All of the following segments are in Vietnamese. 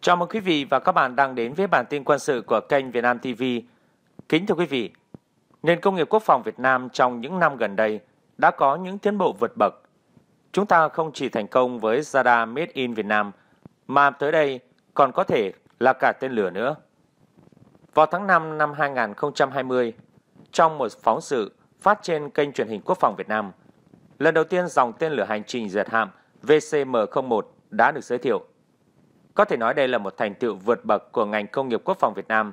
Chào mừng quý vị và các bạn đang đến với bản tin quân sự của kênh Việt Nam TV. Kính thưa quý vị, nền công nghiệp quốc phòng Việt Nam trong những năm gần đây đã có những tiến bộ vượt bậc. Chúng ta không chỉ thành công với radar Made in Việt Nam, mà tới đây còn có thể là cả tên lửa nữa. Vào tháng 5 năm 2020, trong một phóng sự phát trên kênh truyền hình quốc phòng Việt Nam, lần đầu tiên dòng tên lửa hành trình giật hạm VCM-01 đã được giới thiệu. Có thể nói đây là một thành tựu vượt bậc của ngành công nghiệp quốc phòng Việt Nam.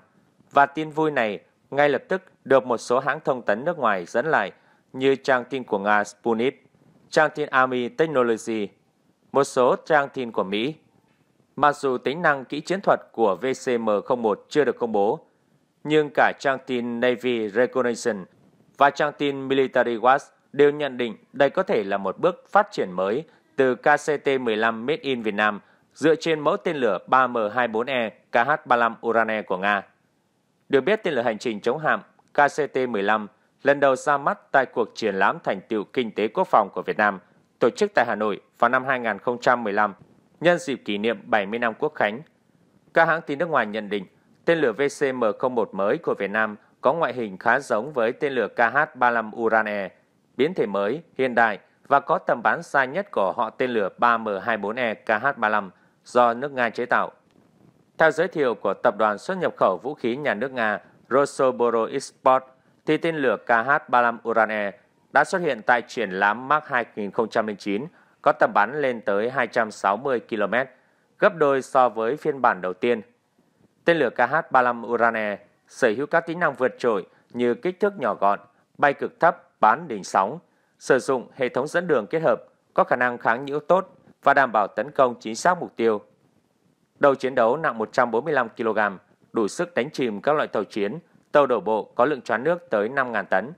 Và tin vui này ngay lập tức được một số hãng thông tấn nước ngoài dẫn lại như trang tin của Nga Sputnik, trang tin Army Technology, một số trang tin của Mỹ. Mặc dù tính năng kỹ chiến thuật của VCM-01 chưa được công bố, nhưng cả trang tin Navy Reconnaissance và trang tin Military Watch đều nhận định đây có thể là một bước phát triển mới từ KCT-15 Made in Việt Nam – dựa trên mẫu tên lửa 3M24E KH-35 Urane của Nga. Được biết tên lửa hành trình chống hạm KCT-15 lần đầu ra mắt tại cuộc triển lãm thành tựu kinh tế quốc phòng của Việt Nam tổ chức tại Hà Nội vào năm 2015 nhân dịp kỷ niệm 70 năm quốc khánh. Các hãng tin nước ngoài nhận định tên lửa VCM-01 mới của Việt Nam có ngoại hình khá giống với tên lửa KH-35 Urane, biến thể mới, hiện đại và có tầm bán xa nhất của họ tên lửa 3M24E KH-35 do nước Nga chế tạo. Theo giới thiệu của Tập đoàn xuất nhập khẩu vũ khí nhà nước Nga Rosoboro Export, thì tên lửa KH-35 Uran đã xuất hiện tại triển lãm Mark 2009 có tầm bắn lên tới 260 km, gấp đôi so với phiên bản đầu tiên. Tên lửa KH-35 Uran sở hữu các tính năng vượt trội như kích thước nhỏ gọn, bay cực thấp, bán đỉnh sóng, sử dụng hệ thống dẫn đường kết hợp, có khả năng kháng nhiễu tốt và đảm bảo tấn công chính xác mục tiêu. Đầu chiến đấu nặng 145 kg, đủ sức đánh chìm các loại tàu chiến, tàu đổ bộ có lượng choán nước tới 5.000 tấn.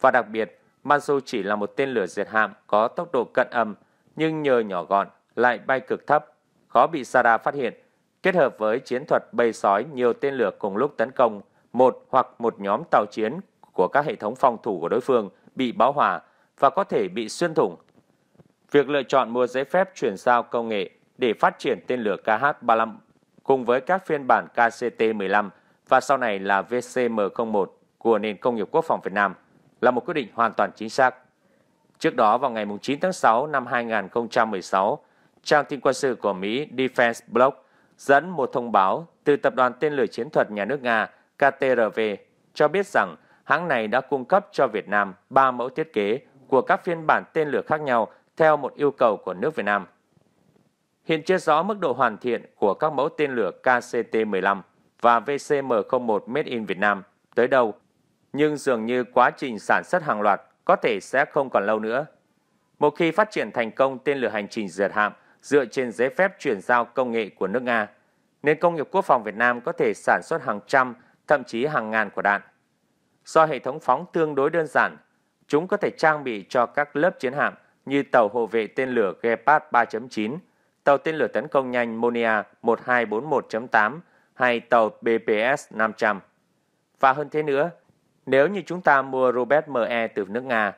Và đặc biệt, Mansu chỉ là một tên lửa diệt hạm có tốc độ cận âm nhưng nhờ nhỏ gọn lại bay cực thấp, khó bị Sara phát hiện, kết hợp với chiến thuật bầy sói nhiều tên lửa cùng lúc tấn công một hoặc một nhóm tàu chiến của các hệ thống phòng thủ của đối phương bị báo hỏa và có thể bị xuyên thủng Việc lựa chọn mua giấy phép chuyển giao công nghệ để phát triển tên lửa KH-35 cùng với các phiên bản KCT-15 và sau này là VCM-01 của nền công nghiệp quốc phòng Việt Nam là một quyết định hoàn toàn chính xác. Trước đó vào ngày 9 tháng 6 năm 2016, trang tin quân sự của Mỹ Defense Blog dẫn một thông báo từ Tập đoàn Tên lửa Chiến thuật Nhà nước Nga KTRV cho biết rằng hãng này đã cung cấp cho Việt Nam 3 mẫu thiết kế của các phiên bản tên lửa khác nhau theo một yêu cầu của nước Việt Nam. Hiện chưa rõ mức độ hoàn thiện của các mẫu tên lửa KCT-15 và VCM-01 Made in Việt Nam tới đâu, nhưng dường như quá trình sản xuất hàng loạt có thể sẽ không còn lâu nữa. Một khi phát triển thành công tên lửa hành trình dượt hạm dựa trên giấy phép chuyển giao công nghệ của nước Nga, nền công nghiệp quốc phòng Việt Nam có thể sản xuất hàng trăm, thậm chí hàng ngàn quả đạn. Do hệ thống phóng tương đối đơn giản, chúng có thể trang bị cho các lớp chiến hạm như tàu hộ vệ tên lửa Gepard 3.9, tàu tên lửa tấn công nhanh Monia 1241.8 hay tàu BPS 500. Và hơn thế nữa, nếu như chúng ta mua Robert ME từ nước Nga,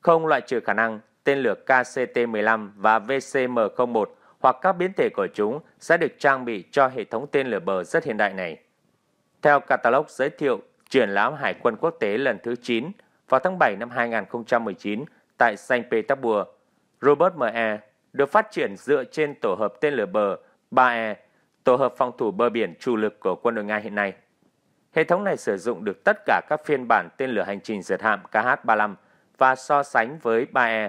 không loại trừ khả năng tên lửa KCT-15 và VCM-01 hoặc các biến thể của chúng sẽ được trang bị cho hệ thống tên lửa bờ rất hiện đại này. Theo catalog giới thiệu triển lãm Hải quân quốc tế lần thứ 9 vào tháng 7 năm 2019 tại Saint Petersburg. Robert ME được phát triển dựa trên tổ hợp tên lửa bờ 3E, tổ hợp phòng thủ bờ biển chủ lực của quân đội Nga hiện nay. Hệ thống này sử dụng được tất cả các phiên bản tên lửa hành trình diệt hạm KH-35 và so sánh với 3E.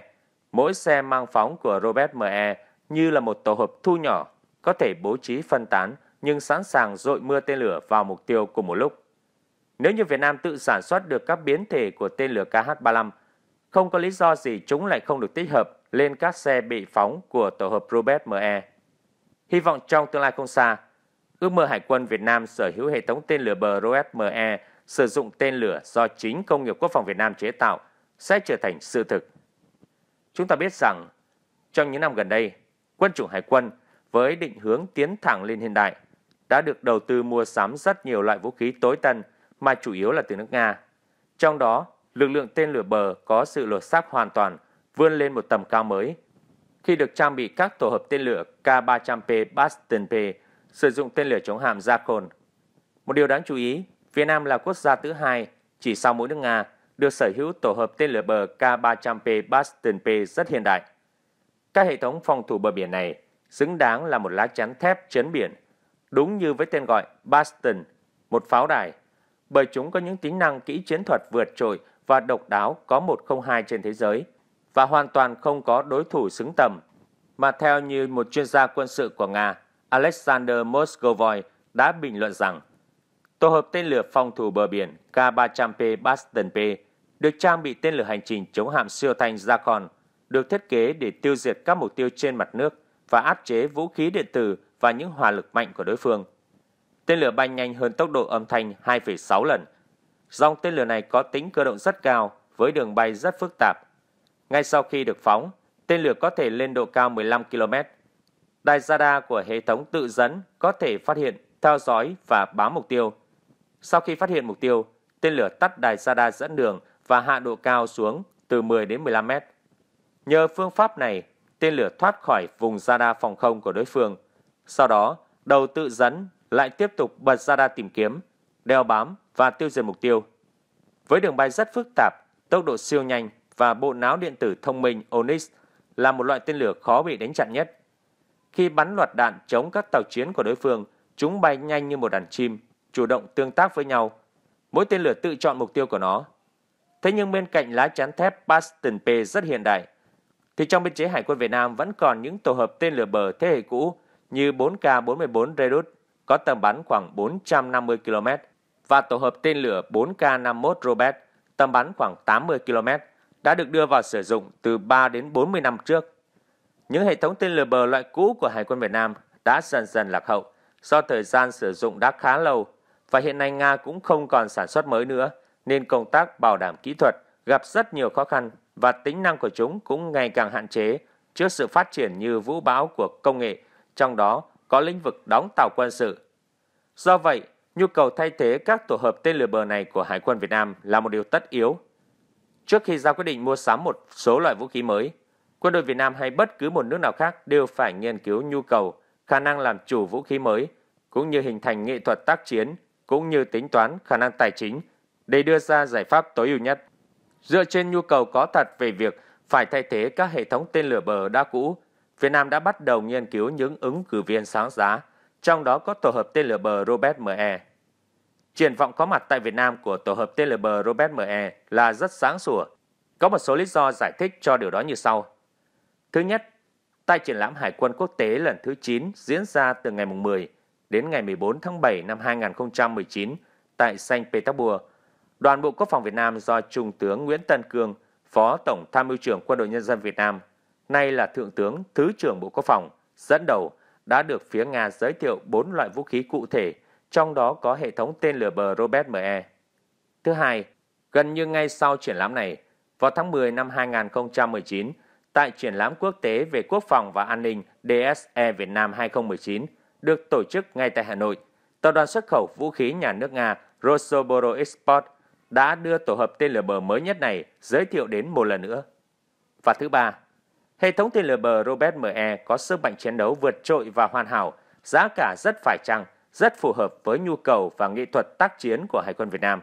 Mỗi xe mang phóng của Robert ME như là một tổ hợp thu nhỏ, có thể bố trí phân tán nhưng sẵn sàng dội mưa tên lửa vào mục tiêu cùng một lúc. Nếu như Việt Nam tự sản xuất được các biến thể của tên lửa KH-35 không có lý do gì chúng lại không được tích hợp lên các xe bị phóng của tổ hợp Robert ME. Hy vọng trong tương lai không xa, ước mơ Hải quân Việt Nam sở hữu hệ thống tên lửa bờ Robert ME sử dụng tên lửa do chính công nghiệp quốc phòng Việt Nam chế tạo sẽ trở thành sự thực. Chúng ta biết rằng, trong những năm gần đây, quân chủng Hải quân với định hướng tiến thẳng lên hiện đại đã được đầu tư mua sắm rất nhiều loại vũ khí tối tân mà chủ yếu là từ nước Nga. Trong đó, lực lượng tên lửa bờ có sự lột xác hoàn toàn, vươn lên một tầm cao mới. Khi được trang bị các tổ hợp tên lửa K-300P Bastion P, sử dụng tên lửa chống hạm Zakon. Một điều đáng chú ý, Việt Nam là quốc gia thứ hai, chỉ sau mỗi nước Nga, được sở hữu tổ hợp tên lửa bờ K-300P Bastion P rất hiện đại. Các hệ thống phòng thủ bờ biển này xứng đáng là một lá chắn thép chấn biển, đúng như với tên gọi Bastion, một pháo đài, bởi chúng có những tính năng kỹ chiến thuật vượt trội và độc đáo có 102 trên thế giới và hoàn toàn không có đối thủ xứng tầm. Mà theo như một chuyên gia quân sự của Nga, Alexander Moskovoy đã bình luận rằng tổ hợp tên lửa phòng thủ bờ biển K-300P Baston P được trang bị tên lửa hành trình chống hạm siêu thanh Zakon được thiết kế để tiêu diệt các mục tiêu trên mặt nước và áp chế vũ khí điện tử và những hỏa lực mạnh của đối phương. Tên lửa bay nhanh hơn tốc độ âm thanh 2,6 lần Dòng tên lửa này có tính cơ động rất cao với đường bay rất phức tạp. Ngay sau khi được phóng, tên lửa có thể lên độ cao 15 km. Đài radar của hệ thống tự dẫn có thể phát hiện, theo dõi và bám mục tiêu. Sau khi phát hiện mục tiêu, tên lửa tắt đài radar dẫn đường và hạ độ cao xuống từ 10 đến 15 mét. Nhờ phương pháp này, tên lửa thoát khỏi vùng radar phòng không của đối phương. Sau đó, đầu tự dẫn lại tiếp tục bật radar tìm kiếm, đeo bám và tiêu diệt mục tiêu. Với đường bay rất phức tạp, tốc độ siêu nhanh và bộ não điện tử thông minh Onyx là một loại tên lửa khó bị đánh chặn nhất. Khi bắn loạt đạn chống các tàu chiến của đối phương, chúng bay nhanh như một đàn chim, chủ động tương tác với nhau. Mỗi tên lửa tự chọn mục tiêu của nó. Thế nhưng bên cạnh lá chắn thép Bastion P rất hiện đại, thì trong biên chế Hải quân Việt Nam vẫn còn những tổ hợp tên lửa bờ thế hệ cũ như 4K-44 Redut có tầm bắn khoảng 450 km và tổ hợp tên lửa 4K-51 Robert tầm bắn khoảng 80 km đã được đưa vào sử dụng từ 3 đến 40 năm trước. Những hệ thống tên lửa bờ loại cũ của Hải quân Việt Nam đã dần dần lạc hậu do thời gian sử dụng đã khá lâu và hiện nay Nga cũng không còn sản xuất mới nữa nên công tác bảo đảm kỹ thuật gặp rất nhiều khó khăn và tính năng của chúng cũng ngày càng hạn chế trước sự phát triển như vũ bão của công nghệ, trong đó có lĩnh vực đóng tàu quân sự. Do vậy, nhu cầu thay thế các tổ hợp tên lửa bờ này của Hải quân Việt Nam là một điều tất yếu. Trước khi ra quyết định mua sắm một số loại vũ khí mới, quân đội Việt Nam hay bất cứ một nước nào khác đều phải nghiên cứu nhu cầu, khả năng làm chủ vũ khí mới, cũng như hình thành nghệ thuật tác chiến, cũng như tính toán khả năng tài chính để đưa ra giải pháp tối ưu nhất. Dựa trên nhu cầu có thật về việc phải thay thế các hệ thống tên lửa bờ đã cũ, Việt Nam đã bắt đầu nghiên cứu những ứng cử viên sáng giá trong đó có tổ hợp tên lửa bờ Robert ME. Triển vọng có mặt tại Việt Nam của tổ hợp tên lửa bờ Robert ME là rất sáng sủa. Có một số lý do giải thích cho điều đó như sau. Thứ nhất, tại triển lãm Hải quân quốc tế lần thứ 9 diễn ra từ ngày 10 đến ngày 14 tháng 7 năm 2019 tại Saint Petersburg, đoàn Bộ Quốc phòng Việt Nam do Trung tướng Nguyễn Tân Cương, Phó Tổng Tham mưu trưởng Quân đội Nhân dân Việt Nam, nay là Thượng tướng Thứ trưởng Bộ Quốc phòng, dẫn đầu – đã được phía Nga giới thiệu 4 loại vũ khí cụ thể, trong đó có hệ thống tên lửa bờ Robert ME. Thứ hai, gần như ngay sau triển lãm này, vào tháng 10 năm 2019, tại triển lãm quốc tế về quốc phòng và an ninh DSE Việt Nam 2019 được tổ chức ngay tại Hà Nội, tập đoàn xuất khẩu vũ khí nhà nước Nga Rosoboro Export đã đưa tổ hợp tên lửa bờ mới nhất này giới thiệu đến một lần nữa. Và thứ ba, Hệ thống tên lửa bờ Robert ME có sức mạnh chiến đấu vượt trội và hoàn hảo, giá cả rất phải chăng, rất phù hợp với nhu cầu và nghệ thuật tác chiến của Hải quân Việt Nam.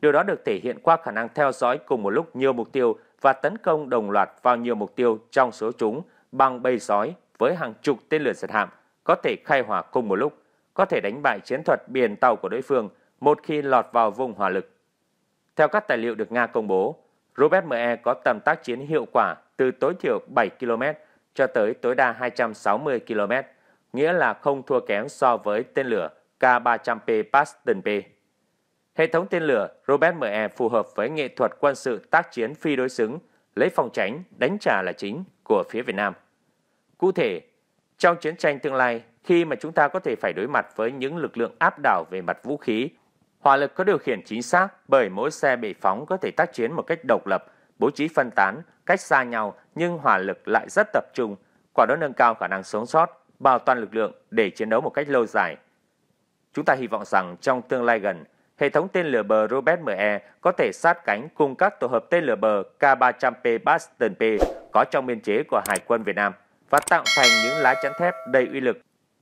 Điều đó được thể hiện qua khả năng theo dõi cùng một lúc nhiều mục tiêu và tấn công đồng loạt vào nhiều mục tiêu trong số chúng bằng bầy sói với hàng chục tên lửa giật hạm có thể khai hỏa cùng một lúc, có thể đánh bại chiến thuật biển tàu của đối phương một khi lọt vào vùng hỏa lực. Theo các tài liệu được Nga công bố, Robert ME có tầm tác chiến hiệu quả từ tối thiểu 7 km cho tới tối đa 260 km, nghĩa là không thua kém so với tên lửa K-300P Paston P. Hệ thống tên lửa Robert ME phù hợp với nghệ thuật quân sự tác chiến phi đối xứng, lấy phòng tránh, đánh trả là chính của phía Việt Nam. Cụ thể, trong chiến tranh tương lai, khi mà chúng ta có thể phải đối mặt với những lực lượng áp đảo về mặt vũ khí, hỏa lực có điều khiển chính xác bởi mỗi xe bị phóng có thể tác chiến một cách độc lập bố trí phân tán, cách xa nhau nhưng hỏa lực lại rất tập trung, quả đó nâng cao khả năng sống sót, bảo toàn lực lượng để chiến đấu một cách lâu dài. Chúng ta hy vọng rằng trong tương lai gần, hệ thống tên lửa bờ Robert ME có thể sát cánh cùng các tổ hợp tên lửa bờ K300P Baston P có trong biên chế của Hải quân Việt Nam và tạo thành những lá chắn thép đầy uy lực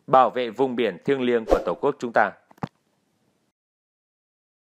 bảo vệ vùng biển thiêng liêng của Tổ quốc chúng ta.